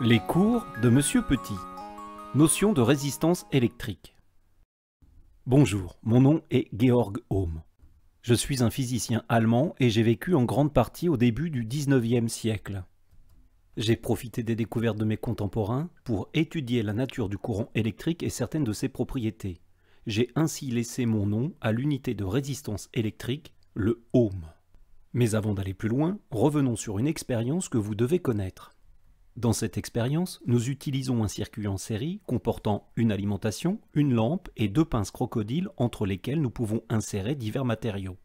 Les cours de Monsieur Petit. Notion de résistance électrique. Bonjour, mon nom est Georg Ohm. Je suis un physicien allemand et j'ai vécu en grande partie au début du 19e siècle. J'ai profité des découvertes de mes contemporains pour étudier la nature du courant électrique et certaines de ses propriétés. J'ai ainsi laissé mon nom à l'unité de résistance électrique, le ohm. Mais avant d'aller plus loin, revenons sur une expérience que vous devez connaître. Dans cette expérience, nous utilisons un circuit en série comportant une alimentation, une lampe et deux pinces crocodiles entre lesquelles nous pouvons insérer divers matériaux.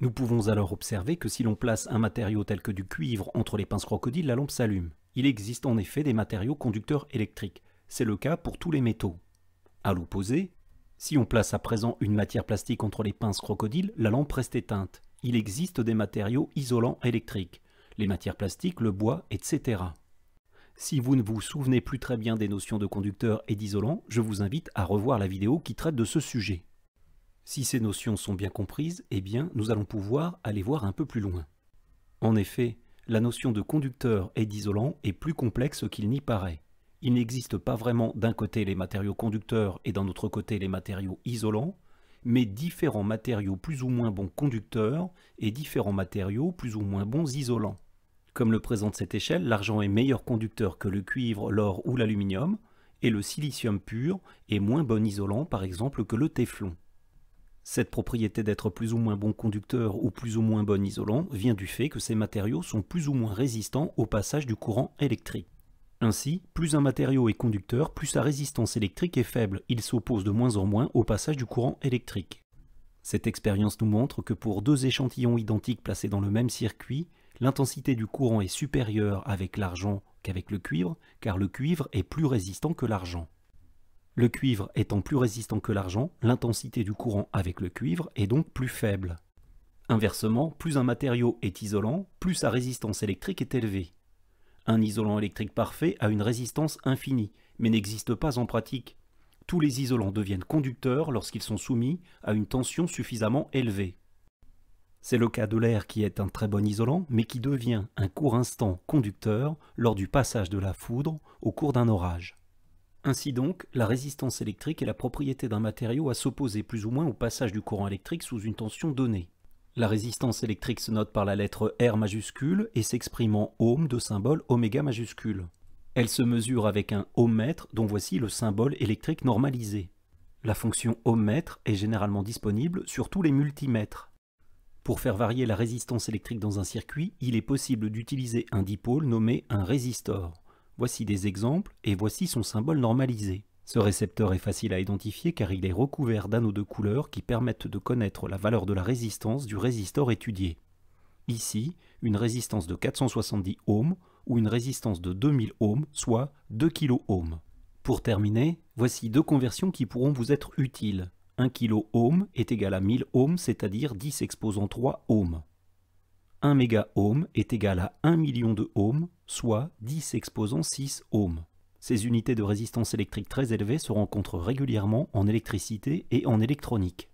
Nous pouvons alors observer que si l'on place un matériau tel que du cuivre entre les pinces crocodiles, la lampe s'allume. Il existe en effet des matériaux conducteurs électriques. C'est le cas pour tous les métaux. À l'opposé, si on place à présent une matière plastique entre les pinces crocodiles, la lampe reste éteinte. Il existe des matériaux isolants électriques, les matières plastiques, le bois, etc. Si vous ne vous souvenez plus très bien des notions de conducteur et d'isolant, je vous invite à revoir la vidéo qui traite de ce sujet. Si ces notions sont bien comprises, eh bien, nous allons pouvoir aller voir un peu plus loin. En effet, la notion de conducteur et d'isolant est plus complexe qu'il n'y paraît. Il n'existe pas vraiment d'un côté les matériaux conducteurs et d'un autre côté les matériaux isolants, mais différents matériaux plus ou moins bons conducteurs et différents matériaux plus ou moins bons isolants. Comme le présente cette échelle, l'argent est meilleur conducteur que le cuivre, l'or ou l'aluminium, et le silicium pur est moins bon isolant par exemple que le téflon. Cette propriété d'être plus ou moins bon conducteur ou plus ou moins bon isolant vient du fait que ces matériaux sont plus ou moins résistants au passage du courant électrique. Ainsi, plus un matériau est conducteur, plus sa résistance électrique est faible, il s'oppose de moins en moins au passage du courant électrique. Cette expérience nous montre que pour deux échantillons identiques placés dans le même circuit, L'intensité du courant est supérieure avec l'argent qu'avec le cuivre, car le cuivre est plus résistant que l'argent. Le cuivre étant plus résistant que l'argent, l'intensité du courant avec le cuivre est donc plus faible. Inversement, plus un matériau est isolant, plus sa résistance électrique est élevée. Un isolant électrique parfait a une résistance infinie, mais n'existe pas en pratique. Tous les isolants deviennent conducteurs lorsqu'ils sont soumis à une tension suffisamment élevée. C'est le cas de l'air qui est un très bon isolant, mais qui devient un court instant conducteur lors du passage de la foudre au cours d'un orage. Ainsi donc, la résistance électrique est la propriété d'un matériau à s'opposer plus ou moins au passage du courant électrique sous une tension donnée. La résistance électrique se note par la lettre R majuscule et s'exprime en ohm de symbole oméga majuscule. Elle se mesure avec un ohmmètre dont voici le symbole électrique normalisé. La fonction ohmmètre est généralement disponible sur tous les multimètres. Pour faire varier la résistance électrique dans un circuit, il est possible d'utiliser un dipôle nommé un résistor. Voici des exemples et voici son symbole normalisé. Ce récepteur est facile à identifier car il est recouvert d'anneaux de couleur qui permettent de connaître la valeur de la résistance du résistor étudié. Ici, une résistance de 470 ohms ou une résistance de 2000 ohms, soit 2 kilo Pour terminer, voici deux conversions qui pourront vous être utiles. 1 kOhm est égal à 1000 ohms, c'est-à-dire 10 exposant 3 ohms. 1 mégaohm est égal à 1 million de ohms, soit 10 exposant 6 ohms. Ces unités de résistance électrique très élevées se rencontrent régulièrement en électricité et en électronique.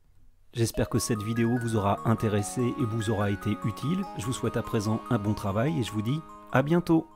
J'espère que cette vidéo vous aura intéressé et vous aura été utile. Je vous souhaite à présent un bon travail et je vous dis à bientôt